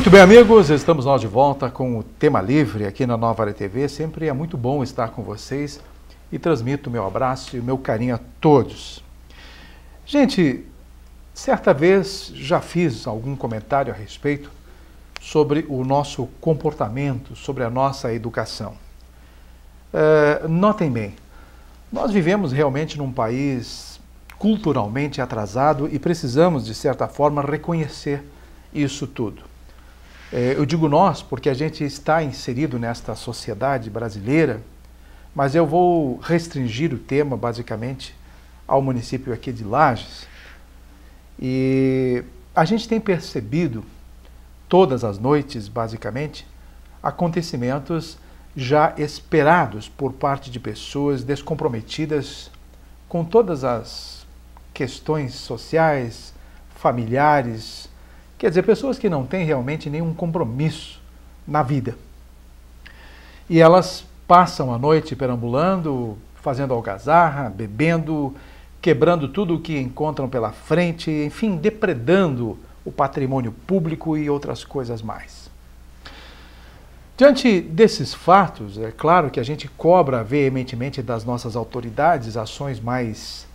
Muito bem, amigos, estamos nós de volta com o Tema Livre aqui na Nova Área TV. Sempre é muito bom estar com vocês e transmito meu abraço e meu carinho a todos. Gente, certa vez já fiz algum comentário a respeito sobre o nosso comportamento, sobre a nossa educação. Uh, notem bem, nós vivemos realmente num país culturalmente atrasado e precisamos, de certa forma, reconhecer isso tudo. É, eu digo nós porque a gente está inserido nesta sociedade brasileira, mas eu vou restringir o tema basicamente ao município aqui de Lages. E a gente tem percebido todas as noites, basicamente, acontecimentos já esperados por parte de pessoas descomprometidas com todas as questões sociais, familiares, Quer dizer, pessoas que não têm realmente nenhum compromisso na vida. E elas passam a noite perambulando, fazendo algazarra, bebendo, quebrando tudo o que encontram pela frente, enfim, depredando o patrimônio público e outras coisas mais. Diante desses fatos, é claro que a gente cobra veementemente das nossas autoridades ações mais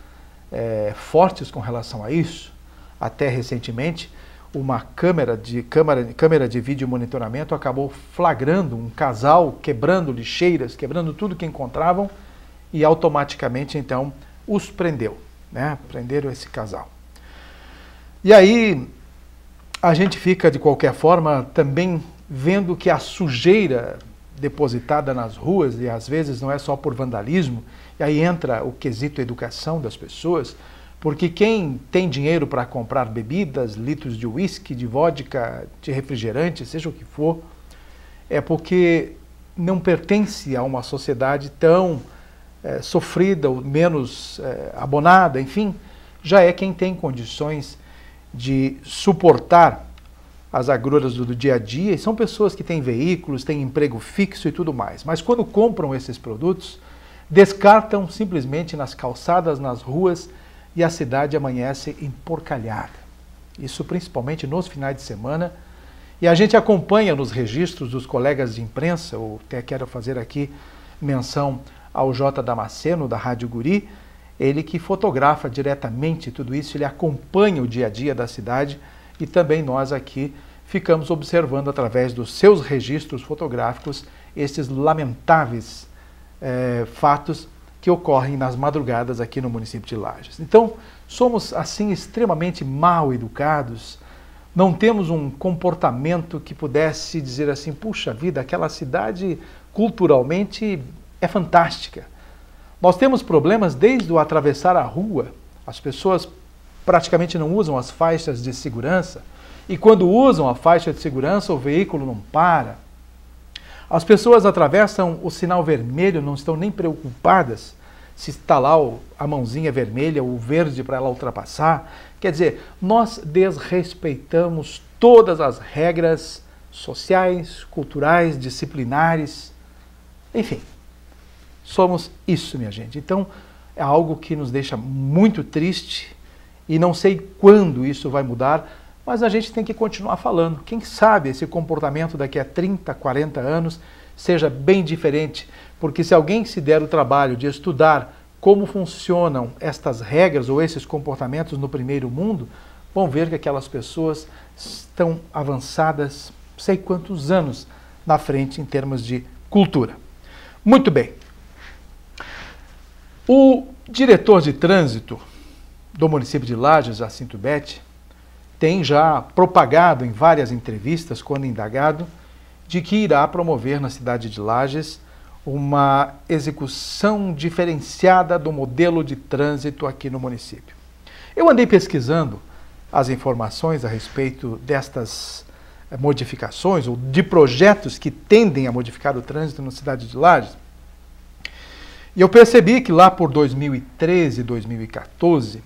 é, fortes com relação a isso. Até recentemente, uma câmera de, câmera, câmera de vídeo monitoramento acabou flagrando um casal quebrando lixeiras, quebrando tudo que encontravam e automaticamente então os prendeu, né? Prenderam esse casal. E aí a gente fica de qualquer forma também vendo que a sujeira depositada nas ruas e às vezes não é só por vandalismo, e aí entra o quesito educação das pessoas porque quem tem dinheiro para comprar bebidas, litros de uísque, de vodka, de refrigerante, seja o que for, é porque não pertence a uma sociedade tão é, sofrida ou menos é, abonada, enfim, já é quem tem condições de suportar as agruras do, do dia a dia, e são pessoas que têm veículos, têm emprego fixo e tudo mais. Mas quando compram esses produtos, descartam simplesmente nas calçadas, nas ruas, e a cidade amanhece emporcalhada. Isso principalmente nos finais de semana. E a gente acompanha nos registros dos colegas de imprensa, ou até quero fazer aqui menção ao J. Damasceno, da Rádio Guri, ele que fotografa diretamente tudo isso, ele acompanha o dia a dia da cidade e também nós aqui ficamos observando através dos seus registros fotográficos esses lamentáveis eh, fatos que ocorrem nas madrugadas aqui no município de Lages. Então, somos assim extremamente mal educados, não temos um comportamento que pudesse dizer assim: puxa vida, aquela cidade culturalmente é fantástica. Nós temos problemas desde o atravessar a rua, as pessoas praticamente não usam as faixas de segurança, e quando usam a faixa de segurança, o veículo não para. As pessoas atravessam o sinal vermelho, não estão nem preocupadas se está lá a mãozinha vermelha ou verde para ela ultrapassar. Quer dizer, nós desrespeitamos todas as regras sociais, culturais, disciplinares, enfim. Somos isso, minha gente. Então, é algo que nos deixa muito triste e não sei quando isso vai mudar mas a gente tem que continuar falando. Quem sabe esse comportamento daqui a 30, 40 anos seja bem diferente, porque se alguém se der o trabalho de estudar como funcionam estas regras ou esses comportamentos no primeiro mundo, vão ver que aquelas pessoas estão avançadas sei quantos anos na frente em termos de cultura. Muito bem. O diretor de trânsito do município de Lages, Jacinto Betti, tem já propagado em várias entrevistas, quando indagado, de que irá promover na cidade de Lages uma execução diferenciada do modelo de trânsito aqui no município. Eu andei pesquisando as informações a respeito destas eh, modificações ou de projetos que tendem a modificar o trânsito na cidade de Lages. E eu percebi que lá por 2013, 2014,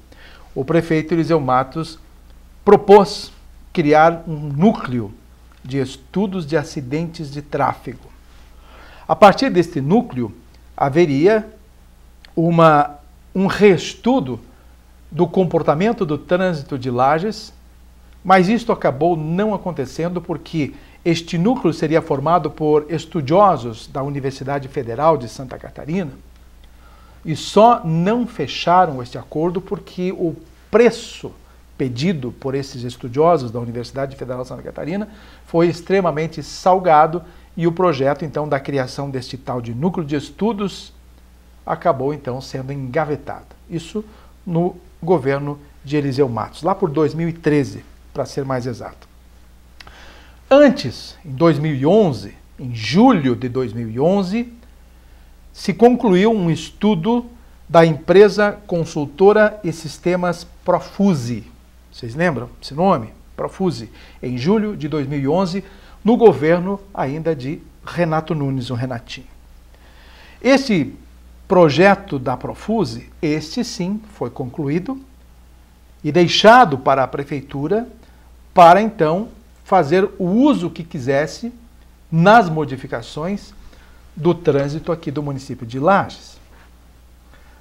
o prefeito Eliseu Matos propôs criar um núcleo de estudos de acidentes de tráfego. A partir deste núcleo, haveria uma, um reestudo do comportamento do trânsito de Lages, mas isto acabou não acontecendo porque este núcleo seria formado por estudiosos da Universidade Federal de Santa Catarina e só não fecharam este acordo porque o preço pedido por esses estudiosos da Universidade Federal de Santa Catarina foi extremamente salgado e o projeto então da criação deste tal de núcleo de estudos acabou então sendo engavetado. Isso no governo de Eliseu Matos, lá por 2013, para ser mais exato. Antes, em 2011, em julho de 2011, se concluiu um estudo da empresa consultora e sistemas Profuse, vocês lembram esse nome? Profuse, em julho de 2011, no governo ainda de Renato Nunes, o Renatinho. Esse projeto da Profuse, este sim foi concluído e deixado para a prefeitura para então fazer o uso que quisesse nas modificações do trânsito aqui do município de Lages.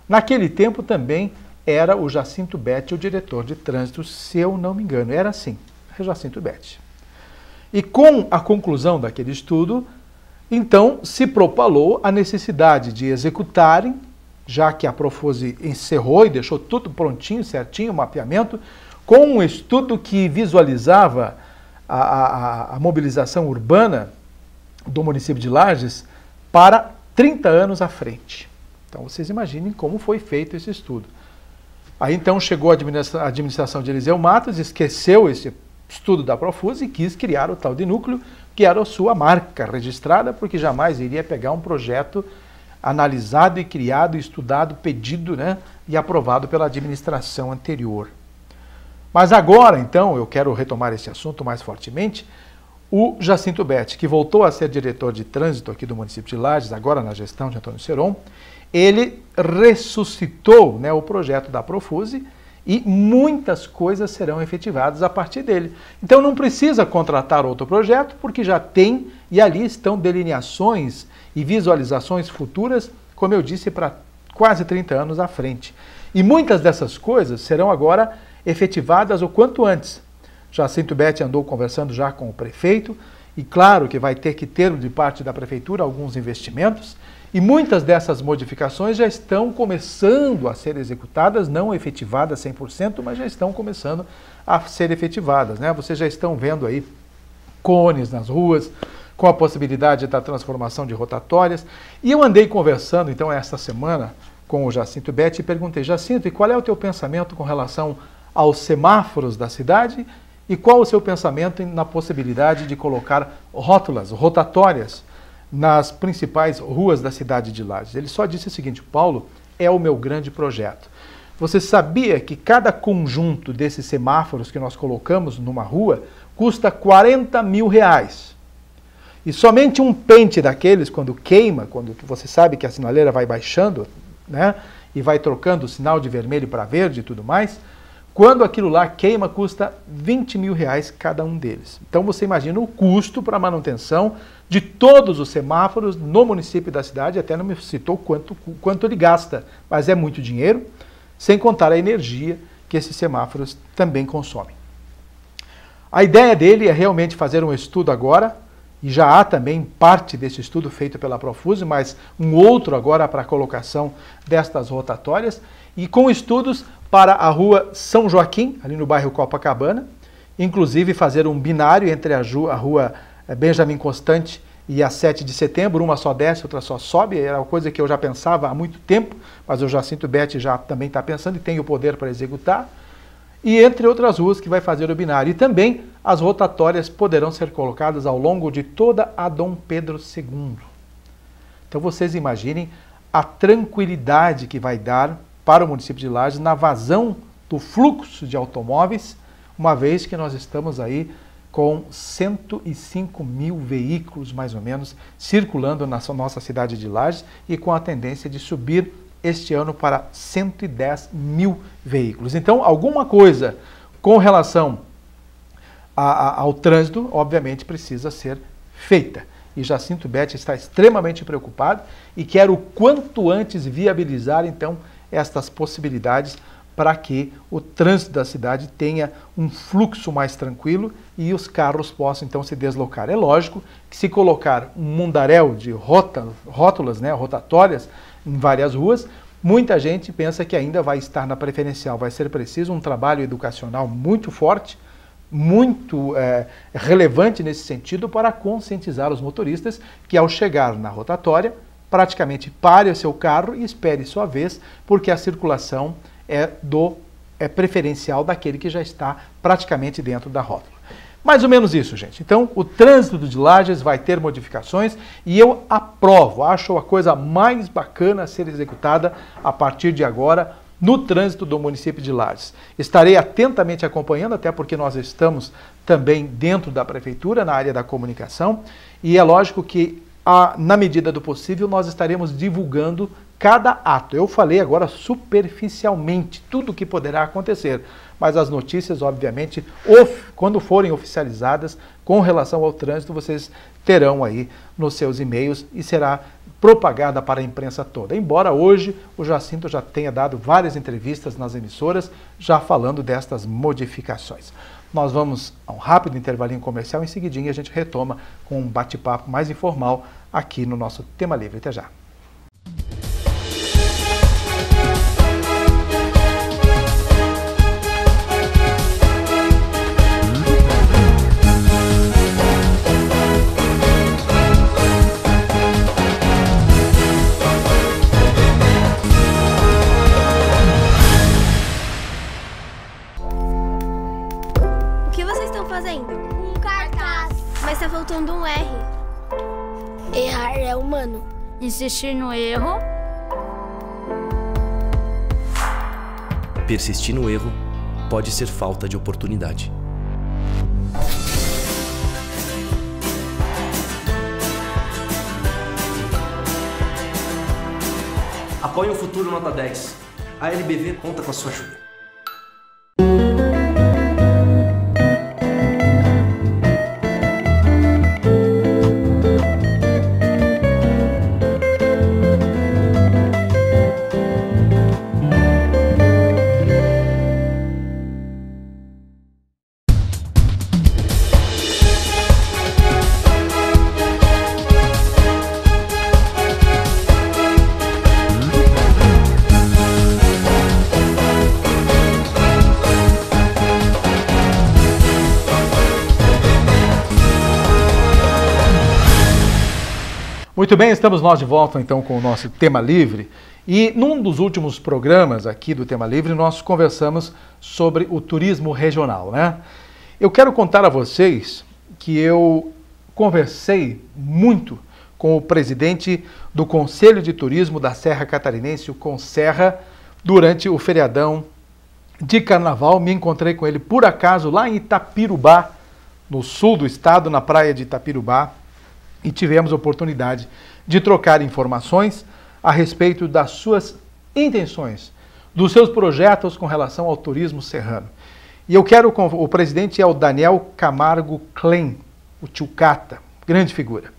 Naquele tempo também era o Jacinto Betti, o diretor de trânsito, se eu não me engano. Era assim, é Jacinto Betti. E com a conclusão daquele estudo, então se propalou a necessidade de executarem, já que a Profose encerrou e deixou tudo prontinho, certinho, o mapeamento, com um estudo que visualizava a, a, a mobilização urbana do município de Lages para 30 anos à frente. Então vocês imaginem como foi feito esse estudo. Aí então chegou a administração de Eliseu Matos, esqueceu esse estudo da Profusa e quis criar o tal de núcleo, que era a sua marca registrada, porque jamais iria pegar um projeto analisado e criado, estudado, pedido né, e aprovado pela administração anterior. Mas agora, então, eu quero retomar esse assunto mais fortemente. O Jacinto Betti, que voltou a ser diretor de trânsito aqui do município de Lages, agora na gestão de Antônio Seron, ele ressuscitou né, o projeto da Profuse e muitas coisas serão efetivadas a partir dele. Então não precisa contratar outro projeto, porque já tem e ali estão delineações e visualizações futuras, como eu disse, para quase 30 anos à frente. E muitas dessas coisas serão agora efetivadas o quanto antes. Jacinto Bete andou conversando já com o prefeito, e claro que vai ter que ter de parte da prefeitura alguns investimentos, e muitas dessas modificações já estão começando a ser executadas, não efetivadas 100%, mas já estão começando a ser efetivadas. Né? Vocês já estão vendo aí cones nas ruas, com a possibilidade da transformação de rotatórias. E eu andei conversando, então, esta semana com o Jacinto Betti e perguntei, Jacinto, e qual é o teu pensamento com relação aos semáforos da cidade e qual o seu pensamento na possibilidade de colocar rótulas, rotatórias, nas principais ruas da cidade de Lages. Ele só disse o seguinte: Paulo, é o meu grande projeto. Você sabia que cada conjunto desses semáforos que nós colocamos numa rua custa 40 mil reais? E somente um pente daqueles, quando queima, quando você sabe que a sinaleira vai baixando, né? E vai trocando o sinal de vermelho para verde e tudo mais, quando aquilo lá queima, custa 20 mil reais cada um deles. Então você imagina o custo para a manutenção de todos os semáforos no município da cidade, até não me citou quanto, quanto ele gasta, mas é muito dinheiro, sem contar a energia que esses semáforos também consomem. A ideia dele é realmente fazer um estudo agora, e já há também parte desse estudo feito pela Profuse, mas um outro agora para a colocação destas rotatórias, e com estudos para a rua São Joaquim, ali no bairro Copacabana, inclusive fazer um binário entre a, rua eh, Benjamin Constante e a 7 de setembro, uma só desce, outra só sobe, era uma coisa que eu já pensava há muito tempo, mas o Jacinto Bete já também está pensando e tem o poder para executar, e entre outras ruas que vai fazer o binário. E também as rotatórias poderão ser colocadas ao longo de toda a Dom Pedro II. Então vocês imaginem a tranquilidade que vai dar para o município de Lages na vazão do fluxo de automóveis, uma vez que nós estamos aí com 105 mil veículos, mais ou menos, circulando na nossa cidade de Lages e com a tendência de subir este ano para 110 mil veículos. Então, alguma coisa com relação a, a, ao trânsito, obviamente, precisa ser feita. E Jacinto Bete está extremamente preocupado e quero o quanto antes viabilizar, então, estas possibilidades para que o trânsito da cidade tenha um fluxo mais tranquilo e os carros possam então se deslocar. É lógico que se colocar um mundaréu de rota, rótulas, né, rotatórias em várias ruas, muita gente pensa que ainda vai estar na preferencial. Vai ser preciso um trabalho educacional muito forte, muito é, relevante nesse sentido para conscientizar os motoristas que ao chegar na rotatória praticamente pare o seu carro e espere sua vez, porque a circulação é do é preferencial daquele que já está praticamente dentro da rótula. Mais ou menos isso, gente. Então, o trânsito de Lages vai ter modificações e eu aprovo, acho a coisa mais bacana a ser executada a partir de agora no trânsito do município de Lages. Estarei atentamente acompanhando, até porque nós estamos também dentro da prefeitura, na área da comunicação, e é lógico que na medida do possível, nós estaremos divulgando cada ato. Eu falei agora superficialmente tudo o que poderá acontecer, mas as notícias, obviamente, of, quando forem oficializadas com relação ao trânsito, vocês terão aí nos seus e-mails e será propagada para a imprensa toda. Embora hoje o Jacinto já tenha dado várias entrevistas nas emissoras, já falando destas modificações. Nós vamos a um rápido intervalinho comercial, em seguidinho a gente retoma com um bate-papo mais informal aqui no nosso Tema Livre. Até já! insistir no erro. Persistir no erro pode ser falta de oportunidade. Apoie o futuro nota 10. A LBV conta com a sua ajuda. Muito bem, estamos nós de volta então com o nosso tema livre. E num dos últimos programas aqui do Tema Livre, nós conversamos sobre o turismo regional, né? Eu quero contar a vocês que eu conversei muito com o presidente do Conselho de Turismo da Serra Catarinense, o Conserra, durante o feriadão de carnaval. Me encontrei com ele por acaso lá em Itapirubá, no sul do estado, na praia de Itapirubá e tivemos a oportunidade de trocar informações a respeito das suas intenções, dos seus projetos com relação ao turismo serrano. E eu quero, o presidente é o Daniel Camargo Klein, o Tchucata, grande figura.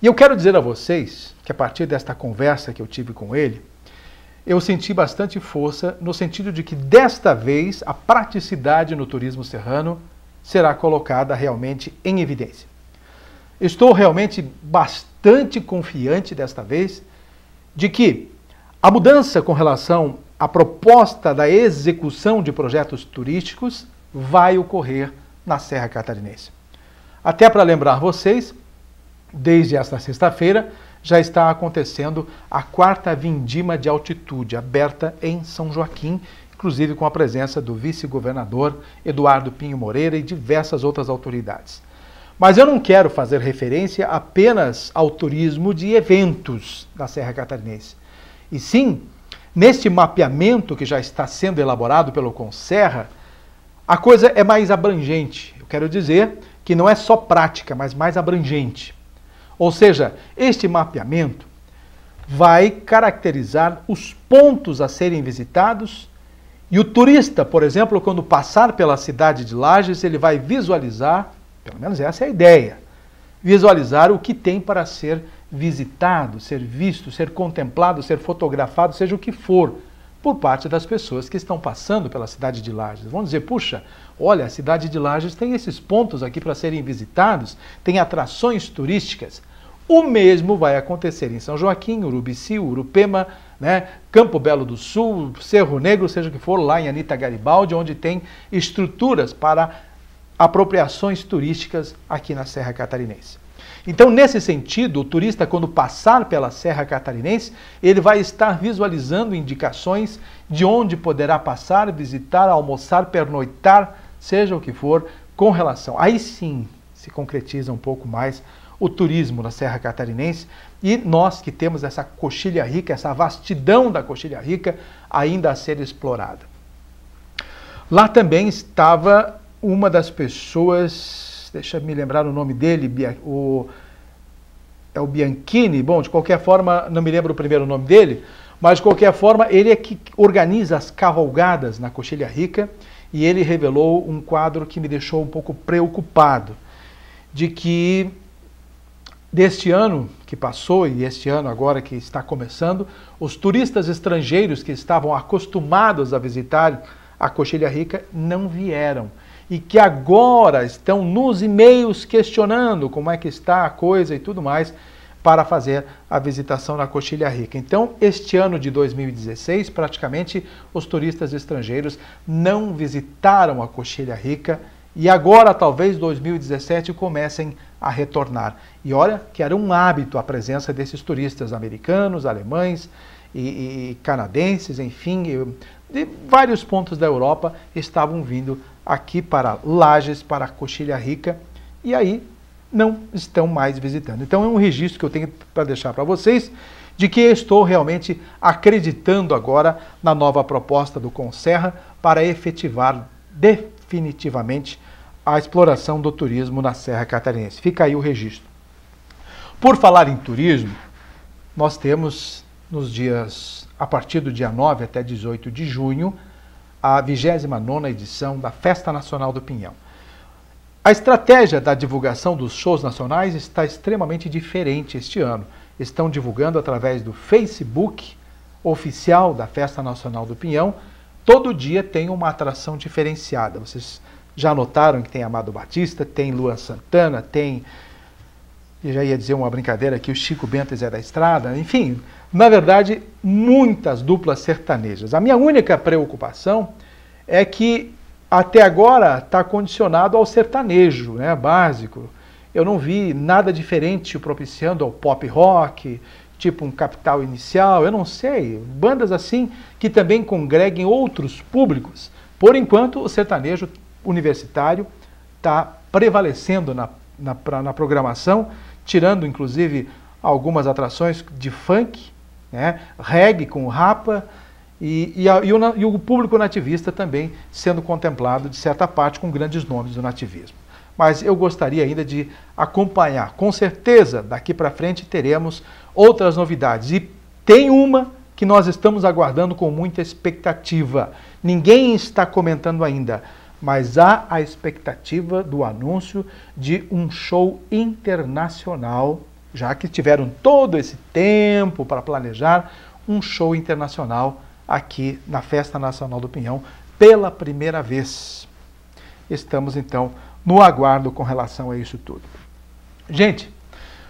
E eu quero dizer a vocês que a partir desta conversa que eu tive com ele, eu senti bastante força no sentido de que desta vez a praticidade no turismo serrano será colocada realmente em evidência. Estou realmente bastante confiante desta vez de que a mudança com relação à proposta da execução de projetos turísticos vai ocorrer na Serra Catarinense. Até para lembrar vocês, desde esta sexta-feira já está acontecendo a quarta vindima de altitude aberta em São Joaquim, inclusive com a presença do vice-governador Eduardo Pinho Moreira e diversas outras autoridades. Mas eu não quero fazer referência apenas ao turismo de eventos da Serra Catarinense. E sim, neste mapeamento que já está sendo elaborado pelo Conserra, a coisa é mais abrangente. Eu quero dizer que não é só prática, mas mais abrangente. Ou seja, este mapeamento vai caracterizar os pontos a serem visitados e o turista, por exemplo, quando passar pela cidade de Lages, ele vai visualizar pelo menos essa é a ideia. Visualizar o que tem para ser visitado, ser visto, ser contemplado, ser fotografado, seja o que for, por parte das pessoas que estão passando pela cidade de Lages. Vão dizer, puxa, olha, a cidade de Lages tem esses pontos aqui para serem visitados, tem atrações turísticas. O mesmo vai acontecer em São Joaquim, Urubici, Urupema, né? Campo Belo do Sul, Cerro Negro, seja o que for, lá em Anitta Garibaldi, onde tem estruturas para apropriações turísticas aqui na Serra Catarinense. Então, nesse sentido, o turista, quando passar pela Serra Catarinense, ele vai estar visualizando indicações de onde poderá passar, visitar, almoçar, pernoitar, seja o que for, com relação. Aí sim se concretiza um pouco mais o turismo na Serra Catarinense e nós que temos essa coxilha rica, essa vastidão da coxilha rica ainda a ser explorada. Lá também estava uma das pessoas, deixa me lembrar o nome dele, o, é o Bianchini, bom, de qualquer forma, não me lembro o primeiro nome dele, mas de qualquer forma, ele é que organiza as cavalgadas na Coxilha Rica e ele revelou um quadro que me deixou um pouco preocupado, de que deste ano que passou e este ano agora que está começando, os turistas estrangeiros que estavam acostumados a visitar a Coxilha Rica não vieram e que agora estão nos e-mails questionando como é que está a coisa e tudo mais para fazer a visitação na Coxilha Rica. Então, este ano de 2016, praticamente os turistas estrangeiros não visitaram a Coxilha Rica e agora, talvez 2017, comecem a retornar. E olha que era um hábito a presença desses turistas americanos, alemães e, e canadenses, enfim, de vários pontos da Europa estavam vindo aqui para Lages, para Coxilha Rica, e aí não estão mais visitando. Então é um registro que eu tenho para deixar para vocês de que estou realmente acreditando agora na nova proposta do Conserra para efetivar definitivamente a exploração do turismo na Serra Catarinense. Fica aí o registro. Por falar em turismo, nós temos nos dias a partir do dia 9 até 18 de junho a 29 edição da Festa Nacional do Pinhão. A estratégia da divulgação dos shows nacionais está extremamente diferente este ano. Estão divulgando através do Facebook oficial da Festa Nacional do Pinhão. Todo dia tem uma atração diferenciada. Vocês já notaram que tem Amado Batista, tem Luan Santana, tem eu já ia dizer uma brincadeira que o Chico Bentes é da estrada, enfim, na verdade, muitas duplas sertanejas. A minha única preocupação é que até agora está condicionado ao sertanejo, né, básico. Eu não vi nada diferente propiciando ao pop rock, tipo um capital inicial, eu não sei, bandas assim que também congreguem outros públicos. Por enquanto, o sertanejo universitário está prevalecendo na na, pra, na programação, tirando inclusive algumas atrações de funk, né? reggae com rapa, e, e, a, e, o, e o público nativista também sendo contemplado, de certa parte, com grandes nomes do nativismo mas eu gostaria ainda de acompanhar. Com certeza, daqui para frente teremos outras novidades. E tem uma que nós estamos aguardando com muita expectativa. Ninguém está comentando ainda mas há a expectativa do anúncio de um show internacional, já que tiveram todo esse tempo para planejar um show internacional aqui na Festa Nacional do Pinhão pela primeira vez. Estamos então no aguardo com relação a isso tudo. Gente,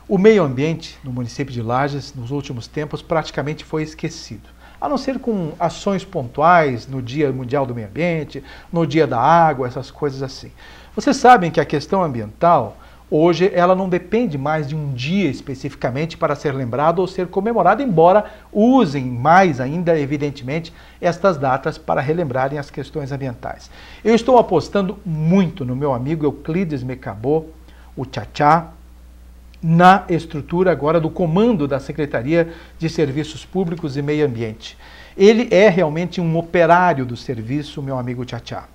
o meio ambiente no município de Lages nos últimos tempos praticamente foi esquecido a não ser com ações pontuais no Dia Mundial do Meio Ambiente, no Dia da Água, essas coisas assim. Vocês sabem que a questão ambiental, hoje, ela não depende mais de um dia especificamente para ser lembrado ou ser comemorado, embora usem mais ainda, evidentemente, estas datas para relembrarem as questões ambientais. Eu estou apostando muito no meu amigo Euclides Mecabô, o Tchá na estrutura agora do comando da Secretaria de Serviços Públicos e Meio Ambiente. Ele é realmente um operário do serviço, meu amigo Tchatchá.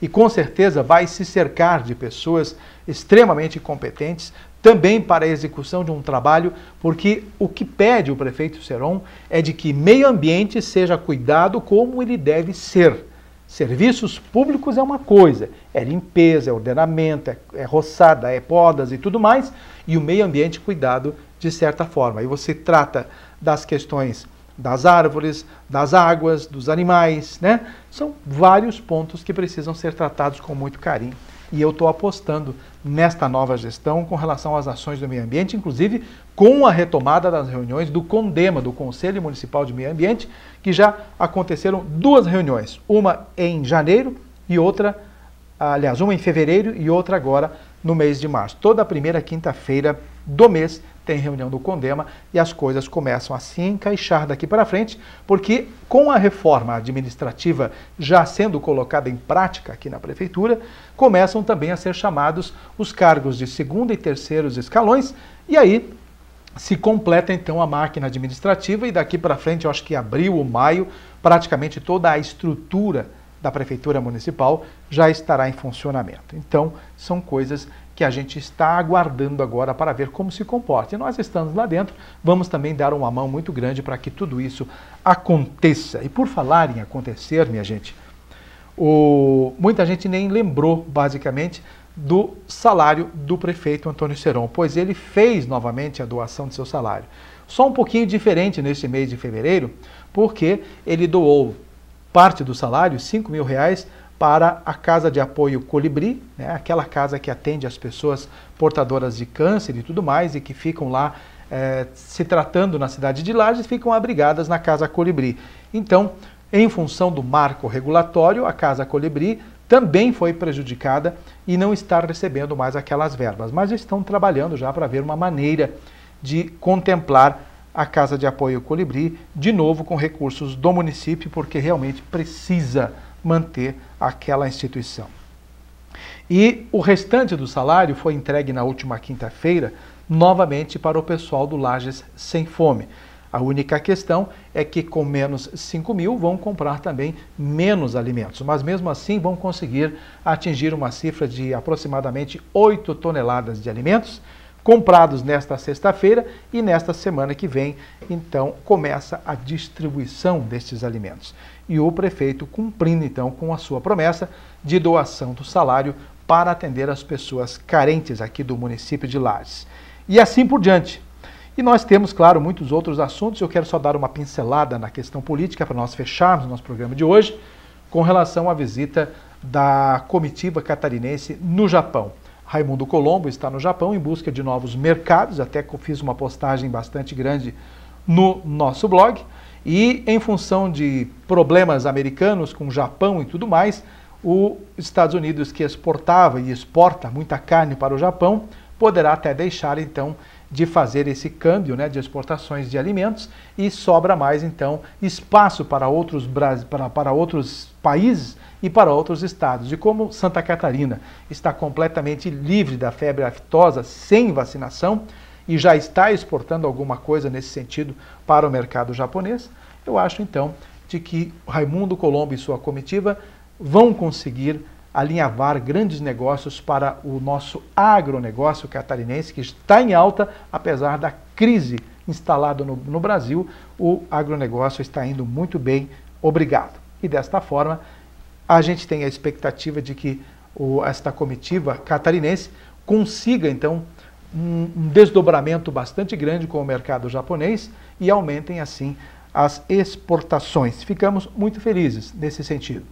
E com certeza vai se cercar de pessoas extremamente competentes também para a execução de um trabalho, porque o que pede o prefeito Seron é de que meio ambiente seja cuidado como ele deve ser Serviços públicos é uma coisa, é limpeza, é ordenamento, é, é roçada, é podas e tudo mais, e o meio ambiente cuidado de certa forma. E você trata das questões das árvores, das águas, dos animais, né? São vários pontos que precisam ser tratados com muito carinho e eu estou apostando nesta nova gestão com relação às ações do meio ambiente, inclusive com a retomada das reuniões do CONDEMA, do Conselho Municipal de Meio Ambiente, que já aconteceram duas reuniões, uma em janeiro e outra, aliás, uma em fevereiro e outra agora no mês de março. Toda a primeira quinta-feira do mês tem reunião do Condema e as coisas começam a se encaixar daqui para frente, porque com a reforma administrativa já sendo colocada em prática aqui na Prefeitura, começam também a ser chamados os cargos de segundo e terceiros escalões, e aí se completa então a máquina administrativa e daqui para frente, eu acho que abril ou maio, praticamente toda a estrutura da Prefeitura Municipal já estará em funcionamento. Então, são coisas que a gente está aguardando agora para ver como se comporta. E nós estamos lá dentro, vamos também dar uma mão muito grande para que tudo isso aconteça. E por falar em acontecer, minha gente, o... muita gente nem lembrou, basicamente, do salário do prefeito Antônio Seron, pois ele fez novamente a doação de seu salário. Só um pouquinho diferente neste mês de fevereiro, porque ele doou parte do salário, 5 mil reais, para a Casa de Apoio Colibri, né, aquela casa que atende as pessoas portadoras de câncer e tudo mais e que ficam lá é, se tratando na cidade de Lages, ficam abrigadas na Casa Colibri. Então, em função do marco regulatório, a Casa Colibri também foi prejudicada e não está recebendo mais aquelas verbas, mas estão trabalhando já para ver uma maneira de contemplar a Casa de Apoio Colibri de novo com recursos do município, porque realmente precisa manter aquela instituição. E o restante do salário foi entregue na última quinta-feira novamente para o pessoal do Lages Sem Fome. A única questão é que com menos 5 mil vão comprar também menos alimentos, mas mesmo assim vão conseguir atingir uma cifra de aproximadamente 8 toneladas de alimentos comprados nesta sexta-feira e nesta semana que vem, então, começa a distribuição destes alimentos. E o prefeito cumprindo, então, com a sua promessa de doação do salário para atender as pessoas carentes aqui do município de Lages. E assim por diante. E nós temos, claro, muitos outros assuntos. Eu quero só dar uma pincelada na questão política para nós fecharmos o nosso programa de hoje com relação à visita da comitiva catarinense no Japão. Raimundo Colombo está no Japão em busca de novos mercados, até fiz uma postagem bastante grande no nosso blog. E em função de problemas americanos com o Japão e tudo mais, os Estados Unidos, que exportava e exporta muita carne para o Japão, poderá até deixar então de fazer esse câmbio né, de exportações de alimentos e sobra mais, então, espaço para outros, para, para outros países e para outros estados. E como Santa Catarina está completamente livre da febre aftosa, sem vacinação, e já está exportando alguma coisa nesse sentido para o mercado japonês, eu acho então de que Raimundo Colombo e sua comitiva vão conseguir alinhavar grandes negócios para o nosso agronegócio catarinense, que está em alta, apesar da crise instalada no, no Brasil, o agronegócio está indo muito bem, obrigado. E desta forma, a gente tem a expectativa de que o, esta comitiva catarinense consiga, então, um, um desdobramento bastante grande com o mercado japonês e aumentem, assim, as exportações. Ficamos muito felizes nesse sentido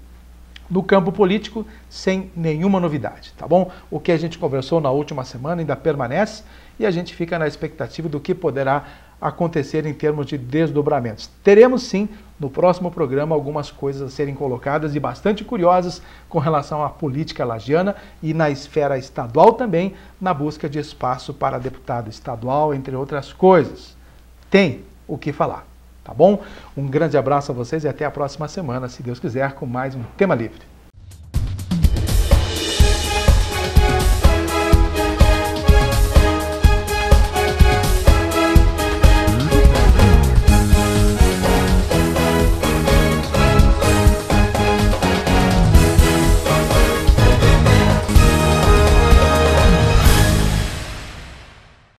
no campo político sem nenhuma novidade, tá bom? O que a gente conversou na última semana ainda permanece e a gente fica na expectativa do que poderá acontecer em termos de desdobramentos. Teremos sim no próximo programa algumas coisas a serem colocadas e bastante curiosas com relação à política lagiana e na esfera estadual também, na busca de espaço para deputado estadual, entre outras coisas. Tem o que falar. Tá bom? Um grande abraço a vocês e até a próxima semana, se Deus quiser, com mais um Tema Livre.